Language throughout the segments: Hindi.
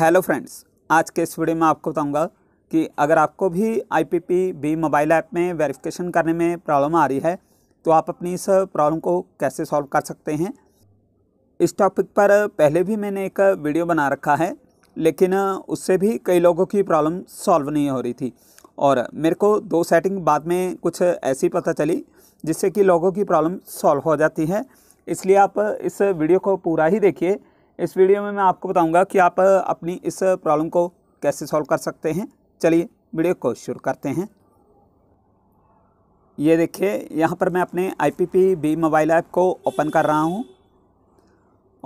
हेलो फ्रेंड्स आज के इस वीडियो में आपको बताऊंगा कि अगर आपको भी I P P B mobile app में वेरिफिकेशन करने में प्रॉब्लम आ रही है तो आप अपनी इस प्रॉब्लम को कैसे सॉल्व कर सकते हैं इस टॉपिक पर पहले भी मैंने एक वीडियो बना रखा है लेकिन उससे भी कई लोगों की प्रॉब्लम सॉल्व नहीं हो रही थी और मेरे को दो सेटिंग बाद में कुछ ऐसी पता चली जिससे कि लोगों की प्रॉब्लम सॉल्व हो जाती है इसलिए आप इस वीडियो को पूरा ही देखिए इस वीडियो में मैं आपको बताऊंगा कि आप अपनी इस प्रॉब्लम को कैसे सॉल्व कर सकते हैं चलिए वीडियो को शुरू करते हैं ये देखिए यहाँ पर मैं अपने I P P B mobile app को ओपन कर रहा हूँ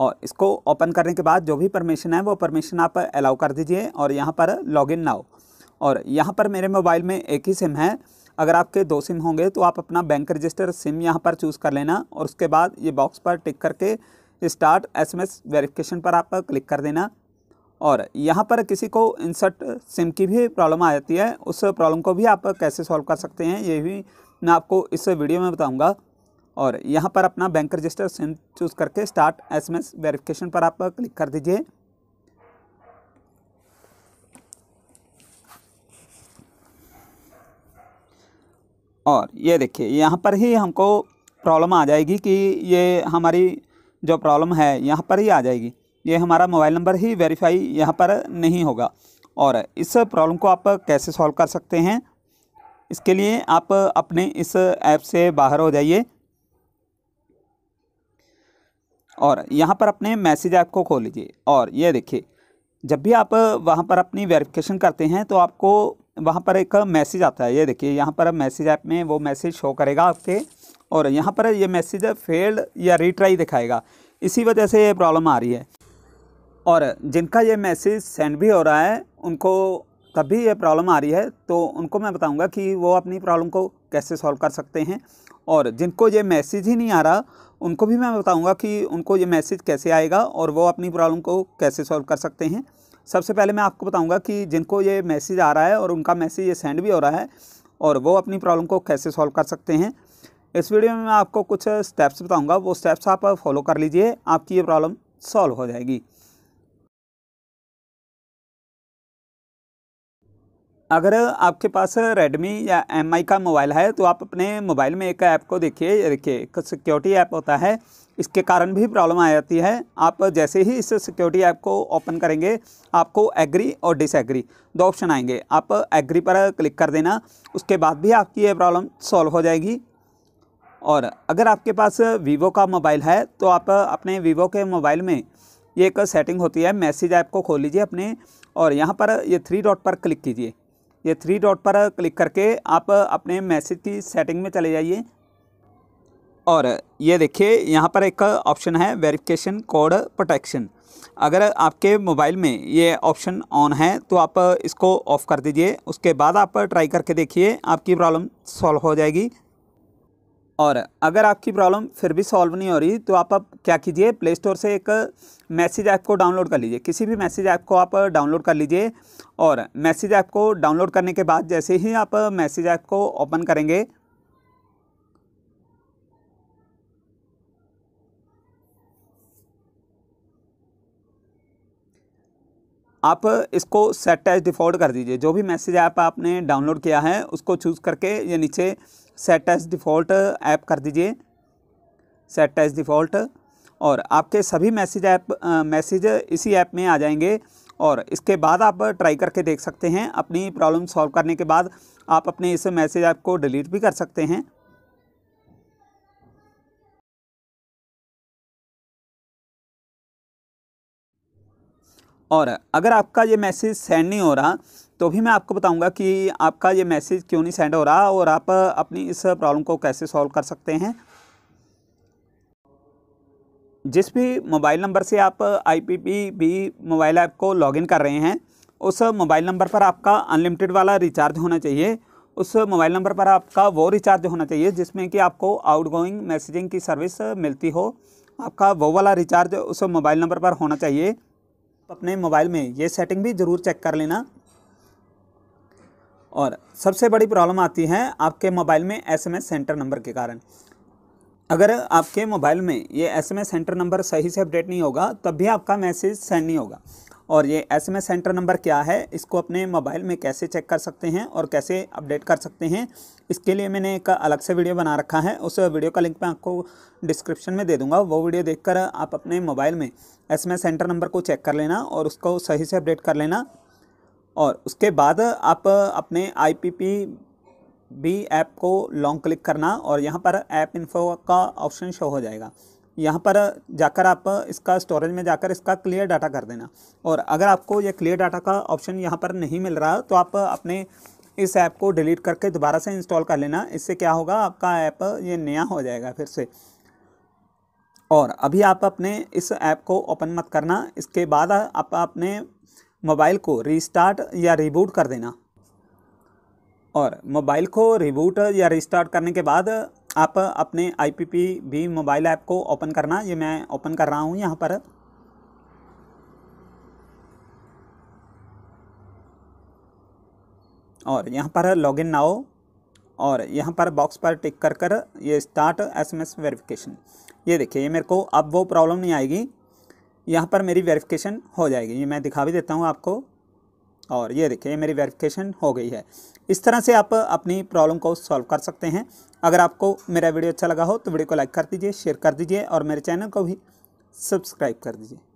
और इसको ओपन करने के बाद जो भी परमिशन है वो परमिशन आप अलाउ कर दीजिए और यहाँ पर लॉगिन ना हो और यहाँ पर मेरे मोबाइल में एक ही सिम है अगर आपके दो सिम होंगे तो आप अपना बैंक रजिस्टर सिम यहाँ पर चूज़ कर लेना और उसके बाद ये बॉक्स पर टिक करके स्टार्ट एसएमएस वेरिफिकेशन पर आप क्लिक कर देना और यहाँ पर किसी को इंसर्ट सिम की भी प्रॉब्लम आ जाती है उस प्रॉब्लम को भी आप कैसे सॉल्व कर सकते हैं ये भी मैं आपको इस वीडियो में बताऊँगा और यहाँ पर अपना बैंक रजिस्टर सिम चूज़ करके स्टार्ट एसएमएस वेरिफिकेशन पर आप क्लिक कर दीजिए और ये देखिए यहाँ पर ही हमको प्रॉब्लम आ जाएगी कि ये हमारी जो प्रॉब्लम है यहाँ पर ही आ जाएगी ये हमारा मोबाइल नंबर ही वेरीफाई यहाँ पर नहीं होगा और इस प्रॉब्लम को आप कैसे सॉल्व कर सकते हैं इसके लिए आप अपने इस ऐप से बाहर हो जाइए और यहाँ पर अपने मैसेज ऐप को खोल लीजिए और ये देखिए जब भी आप वहाँ पर अपनी वेरिफिकेशन करते हैं तो आपको वहाँ पर एक मैसेज आता है ये देखिए यहाँ पर मैसेज ऐप में वो मैसेज शो करेगा आपके और यहाँ पर ये मैसेज फेल्ड या रिट्राई दिखाएगा इसी वजह से ये प्रॉब्लम आ रही है और जिनका ये मैसेज सेंड भी हो रहा है उनको तब भी ये प्रॉब्लम आ रही है तो उनको मैं बताऊंगा कि वो अपनी प्रॉब्लम को कैसे सॉल्व कर सकते हैं और जिनको ये मैसेज ही नहीं आ रहा उनको भी मैं बताऊंगा कि उनको ये मैसेज कैसे आएगा और वो अपनी प्रॉब्लम को कैसे सॉल्व कर सकते हैं सबसे पहले मैं आपको बताऊंगा कि जिनको ये मैसेज आ रहा है और उनका मैसेज ये सेंड भी हो रहा है और वो अपनी प्रॉब्लम को कैसे सॉल्व कर सकते हैं इस वीडियो में मैं आपको कुछ स्टेप्स बताऊंगा वो स्टेप्स आप फॉलो कर लीजिए आपकी ये प्रॉब्लम सॉल्व हो जाएगी अगर आपके पास रेडमी या एम का मोबाइल है तो आप अपने मोबाइल में एक ऐप को देखिए देखिए एक सिक्योरिटी ऐप होता है इसके कारण भी प्रॉब्लम आ जाती है आप जैसे ही इस सिक्योरिटी ऐप को ओपन करेंगे आपको एग्री और डिसएग्री दो ऑप्शन आएंगे आप एग्री पर क्लिक कर देना उसके बाद भी आपकी ये प्रॉब्लम सॉल्व हो जाएगी और अगर आपके पास वीवो का मोबाइल है तो आप अपने वीवो के मोबाइल में ये एक सेटिंग होती है मैसेज ऐप को खोल लीजिए अपने और यहाँ पर ये थ्री डॉट पर क्लिक कीजिए ये थ्री डॉट पर क्लिक करके आप अपने मैसेज की सेटिंग में चले जाइए और ये देखिए यहाँ पर एक ऑप्शन है वेरिफिकेशन कोड प्रोटेक्शन अगर आपके मोबाइल में ये ऑप्शन ऑन है तो आप इसको ऑफ़ कर दीजिए उसके बाद आप ट्राई करके देखिए आपकी प्रॉब्लम सॉल्व हो जाएगी और अगर आपकी प्रॉब्लम फिर भी सॉल्व नहीं हो रही तो आप अब क्या कीजिए प्ले स्टोर से एक मैसेज ऐप को डाउनलोड कर लीजिए किसी भी मैसेज ऐप को आप डाउनलोड कर लीजिए और मैसेज ऐप को डाउनलोड करने के बाद जैसे ही आप मैसेज ऐप को ओपन करेंगे आप इसको सेट एज डिफ़ॉल्ट कर दीजिए जो भी मैसेज ऐप आपने डाउनलोड किया है उसको चूज़ करके ये नीचे सेट एज डिफ़ॉल्ट ऐप कर दीजिए सेट एज डिफ़ॉल्ट और आपके सभी मैसेज ऐप मैसेज इसी ऐप में आ जाएंगे और इसके बाद आप ट्राई करके देख सकते हैं अपनी प्रॉब्लम सॉल्व करने के बाद आप अपने इस मैसेज ऐप को डिलीट भी कर सकते हैं और अगर आपका ये मैसेज सेंड नहीं हो रहा तो भी मैं आपको बताऊंगा कि आपका ये मैसेज क्यों नहीं सेंड हो रहा और आप अपनी इस प्रॉब्लम को कैसे सॉल्व कर सकते हैं जिस भी मोबाइल नंबर से आप I P P mobile app को लॉगिन कर रहे हैं उस मोबाइल नंबर पर आपका अनलिमिटेड वाला रिचार्ज होना चाहिए उस मोबाइल नंबर पर आपका वो रिचार्ज होना चाहिए जिसमें कि आपको आउटगोइंग मैसेजिंग की सर्विस मिलती हो आपका वो वाला रिचार्ज उस मोबाइल नंबर पर होना चाहिए अपने मोबाइल में ये सेटिंग भी ज़रूर चेक कर लेना और सबसे बड़ी प्रॉब्लम आती है आपके मोबाइल में एसएमएस सेंटर नंबर के कारण अगर आपके मोबाइल में ये एसएमएस सेंटर नंबर सही से अपडेट नहीं होगा तब भी आपका मैसेज सेंड नहीं होगा और ये एसएमएस सेंटर नंबर क्या है इसको अपने मोबाइल में कैसे चेक कर सकते हैं और कैसे अपडेट कर सकते हैं इसके लिए मैंने एक अलग से वीडियो बना रखा है उस वीडियो का लिंक मैं आपको डिस्क्रिप्शन में दे दूंगा वो वीडियो देखकर आप अपने मोबाइल में एसएमएस सेंटर नंबर को चेक कर लेना और उसको सही से अपडेट कर लेना और उसके बाद आप अपने आई भी ऐप को लॉन्ग क्लिक करना और यहाँ पर ऐप इन्फो का ऑप्शन शो हो जाएगा यहाँ पर जाकर आप इसका स्टोरेज में जाकर इसका क्लियर डाटा कर देना और अगर आपको ये क्लियर डाटा का ऑप्शन यहाँ पर नहीं मिल रहा तो आप अपने इस ऐप को डिलीट करके दोबारा से इंस्टॉल कर लेना इससे क्या होगा आपका ऐप ये नया हो जाएगा फिर से और अभी आप अपने इस ऐप को ओपन मत करना इसके बाद आप अपने मोबाइल को रीस्टार्ट या रिबूट कर देना और मोबाइल को रिबूट या रिस्टार्ट करने के बाद आप अपने I P P B mobile app को ओपन करना ये मैं ओपन कर रहा हूँ यहाँ पर और यहाँ पर लॉगिन हो और यहाँ पर बॉक्स पर टिक कर कर ये स्टार्ट एसएमएस वेरिफिकेशन ये देखिए ये मेरे को अब वो प्रॉब्लम नहीं आएगी यहाँ पर मेरी वेरिफिकेशन हो जाएगी ये मैं दिखा भी देता हूँ आपको और ये देखिए मेरी वेरिफिकेशन हो गई है इस तरह से आप अपनी प्रॉब्लम को सॉल्व कर सकते हैं अगर आपको मेरा वीडियो अच्छा लगा हो तो वीडियो को लाइक कर दीजिए शेयर कर दीजिए और मेरे चैनल को भी सब्सक्राइब कर दीजिए